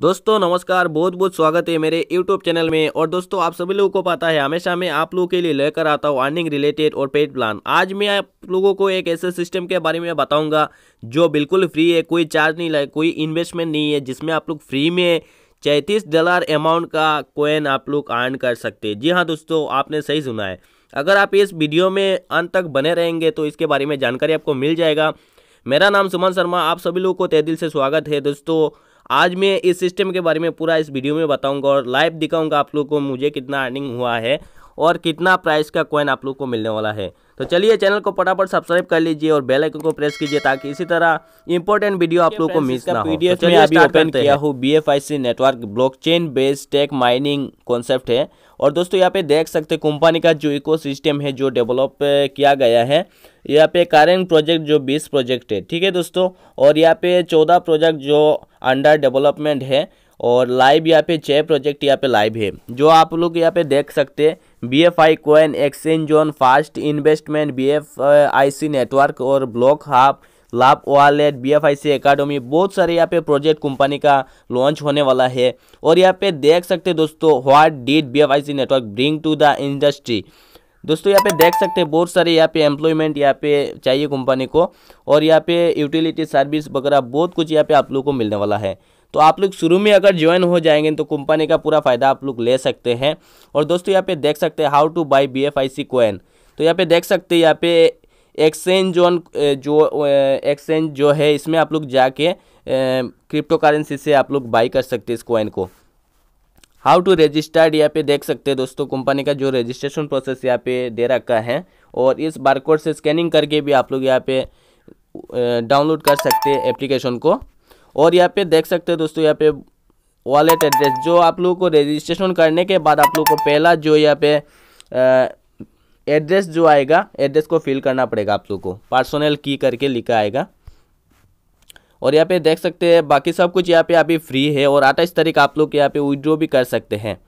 दोस्तों नमस्कार बहुत बहुत स्वागत है मेरे यूट्यूब चैनल में और दोस्तों आप सभी लोगों को पता है हमेशा मैं आप लोगों के लिए लेकर आता हूँ अर्निंग रिलेटेड और पेड प्लान आज मैं आप लोगों को एक ऐसे सिस्टम के बारे में बताऊंगा जो बिल्कुल फ्री है कोई चार्ज नहीं लगे कोई इन्वेस्टमेंट नहीं है जिसमें आप लोग फ्री में चैंतीस डॉलर अमाउंट का कोइन आप लोग अर्न कर सकते हैं जी हाँ दोस्तों आपने सही सुना है अगर आप इस वीडियो में अंत तक बने रहेंगे तो इसके बारे में जानकारी आपको मिल जाएगा मेरा नाम सुमन शर्मा आप सभी लोगों को तय दिल से स्वागत है दोस्तों आज मैं इस सिस्टम के बारे में पूरा इस वीडियो में बताऊंगा और लाइव दिखाऊंगा आप लोग को मुझे कितना अर्निंग हुआ है और कितना प्राइस का कॉइन आप लोग को मिलने वाला है तो चलिए चैनल को फटाफट सब्सक्राइब कर लीजिए और बेल आइकन को प्रेस कीजिए ताकि इसी तरह इंपॉर्टेंट वीडियो आप लोग को मिस ना हो तो चलिए अभी ओपन किया हूँ BFIC network blockchain based tech mining concept है और दोस्तों यहाँ पे देख सकते हैं कंपनी का जो इकोसिस्टम है जो डेवलप किया गया है यहाँ पे करेंट प्रोजेक्ट जो बीस प्रोजेक्ट है ठीक है दोस्तों और यहाँ पे चौदह प्रोजेक्ट जो अंडर डेवलपमेंट है और लाइव यहाँ पे छः प्रोजेक्ट यहाँ पे लाइव है जो आप लोग यहाँ पे देख सकते हैं B F I coin exchange zone fast investment B F I C network और ब्लॉक हाफ लाभ wallet B F I C academy बहुत सारे यहाँ पे प्रोजेक्ट कंपनी का लॉन्च होने वाला है और यहाँ पे देख सकते दोस्तों what did B F I C network bring to the industry दोस्तों यहाँ पे देख सकते हैं बहुत सारे यहाँ पे एम्प्लॉयमेंट यहाँ पे चाहिए कंपनी को और यहाँ पे यूटिलिटी सर्विस वगैरह बहुत कुछ यहाँ पे आप लोग को मिलने वाला है तो आप लोग शुरू में अगर ज्वाइन हो जाएंगे तो कंपनी का पूरा फ़ायदा आप लोग ले सकते हैं और दोस्तों यहाँ पे देख सकते हैं how to buy B F I C coin तो यहाँ पे देख सकते हैं यहाँ पे एक्सचेंज जोन eh, जो एक्सचेंज eh, जो है इसमें आप लोग जाके क्रिप्टो eh, करेंसी से आप लोग बाई कर सकते हैं इस कोइन को हाउ टू रजिस्टर्ड यहाँ पे देख सकते हैं दोस्तों कंपनी का जो रजिस्ट्रेशन प्रोसेस यहाँ पे दे रखा है और इस बारकोड से स्कैनिंग करके भी आप लोग यहाँ पे डाउनलोड कर सकते हैं एप्लीकेशन को और यहाँ पे देख सकते हैं दोस्तों यहाँ पे वॉलेट एड्रेस जो आप लोगों को रजिस्ट्रेशन करने के बाद आप लोग को पहला जो यहाँ पे एड्रेस जो आएगा एड्रेस को फिल करना पड़ेगा आप लोग को पर्सनल की करके लिखा आएगा और यहाँ पे देख सकते हैं बाकी सब कुछ यहाँ पे अभी फ्री है और अट्ठाईस तारीख आप लोग यहाँ पे विड्रॉ भी कर सकते हैं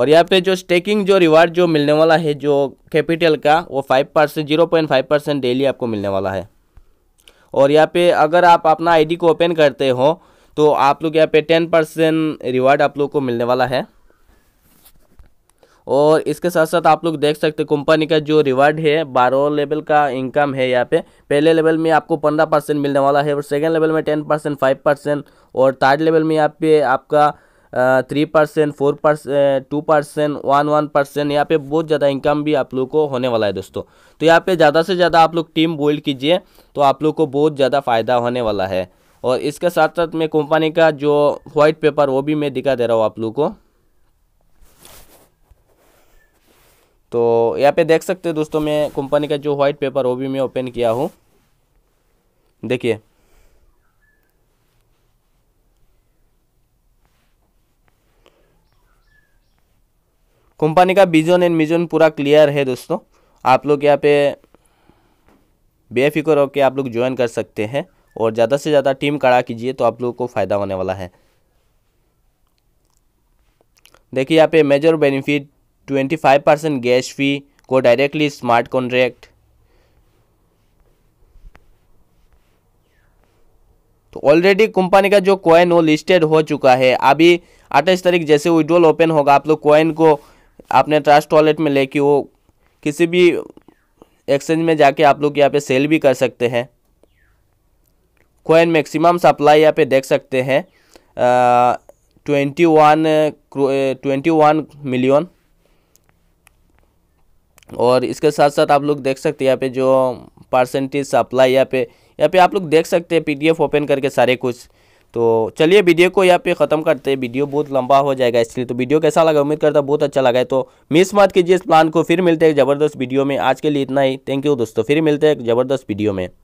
और यहाँ पे जो स्टेकिंग जो रिवार्ड जो मिलने वाला है जो कैपिटल का वो five percent zero point five percent daily आपको मिलने वाला है और यहाँ पे अगर आप अपना आईडी को ओपन करते हो तो आप लोग यहाँ पे टेन परसेंट रिवार्ड आप लोग को मिलने वाला है और इसके साथ साथ आप लोग देख सकते कंपनी का जो रिवार्ड है बारह लेवल का इनकम है यहाँ पे पहले लेवल में आपको पंद्रह परसेंट मिलने वाला है और सेकेंड लेवल में टेन परसेंट फाइव परसेंट और थर्ड लेवल में यहाँ पे आपका three percent four percent two percent one one percent यहाँ पे बहुत ज़्यादा इनकम भी आप लोग को होने वाला है दोस्तों तो यहाँ पे ज़्यादा से ज़्यादा आप लोग टीम बोल्ड कीजिए तो आप लोग को बहुत ज़्यादा फ़ायदा होने वाला है और इसके साथ साथ मैं कंपनी का जो वाइट पेपर वो भी मैं दिखा दे रहा हूँ आप लोग को तो यहाँ पे देख सकते हो दोस्तों मैं कंपनी का जो वाइट पेपर वो भी मैं ओपन किया हूँ देखिए कंपनी का विजन एंड मिजन पूरा क्लियर है दोस्तों आप लोग यहाँ पे बेफिक्र होकर आप लोग ज्वाइन कर सकते हैं और ज़्यादा से ज़्यादा टीम खड़ा कीजिए तो आप लोगों को फ़ायदा होने वाला है देखिए यहाँ पे major benefit 25 percent gas fee को डायरेक्टली स्मार्ट कॉन्ट्रैक्ट तो ऑलरेडी कंपनी का जो कॉइन वो लिस्टेड हो चुका है अभी अट्ठाईस तारीख जैसे विड्रॉल ओपन होगा आप लोग कॉइन को आपने ट्रस्ट वॉलेट में लेके वो किसी भी एक्सचेंज में जाके आप लोग यहाँ पे सेल भी कर सकते हैं कोइन मैक्सिमम सप्लाई यहाँ पे देख सकते हैं twenty one twenty one million और इसके साथ साथ आप लोग देख सकते हैं यहाँ पे जो परसेंटेज सप्लाई यहाँ पे यहाँ पे आप लोग देख सकते हैं पीडीएफ ओपन करके सारे कुछ तो चलिए वीडियो को यहाँ पे ख़त्म करते हैं वीडियो बहुत लंबा हो जाएगा इसलिए तो वीडियो कैसा लगा उम्मीद करता बहुत अच्छा लगा है तो मिस मत कीजिए इस प्लान को फिर मिलते हैं ज़बरदस्त वीडियो में आज के लिए इतना ही थैंक यू दोस्तों फिर मिलते हैं ज़बरदस्त वीडियो में